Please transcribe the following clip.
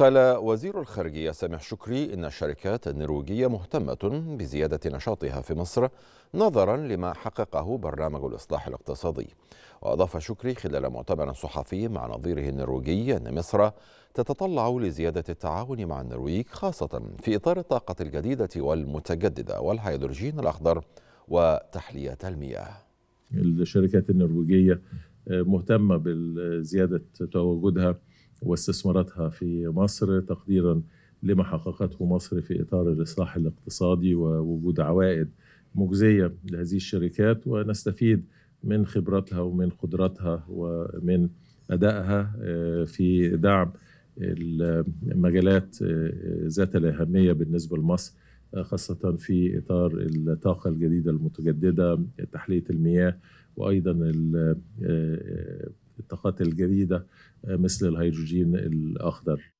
قال وزير الخارجية سامح شكري إن الشركات النرويجية مهتمة بزيادة نشاطها في مصر نظرا لما حققه برنامج الإصلاح الاقتصادي وأضاف شكري خلال مؤتمر صحفي مع نظيره النرويجي أن مصر تتطلع لزيادة التعاون مع النرويج خاصة في إطار الطاقة الجديدة والمتجددة والهيدروجين الأخضر وتحلية المياه الشركات النرويجية مهتمة بزيادة تواجدها واستثماراتها في مصر تقديرا لما حققته مصر في اطار الاصلاح الاقتصادي ووجود عوائد مجزيه لهذه الشركات ونستفيد من خبراتها ومن قدراتها ومن ادائها آه، في دعم المجالات آه، ذات الاهميه بالنسبه لمصر آه، خاصه في اطار الطاقه الجديده المتجدده تحليه المياه وايضا الطاقات الجديدة آه، مثل الهيدروجين الأخضر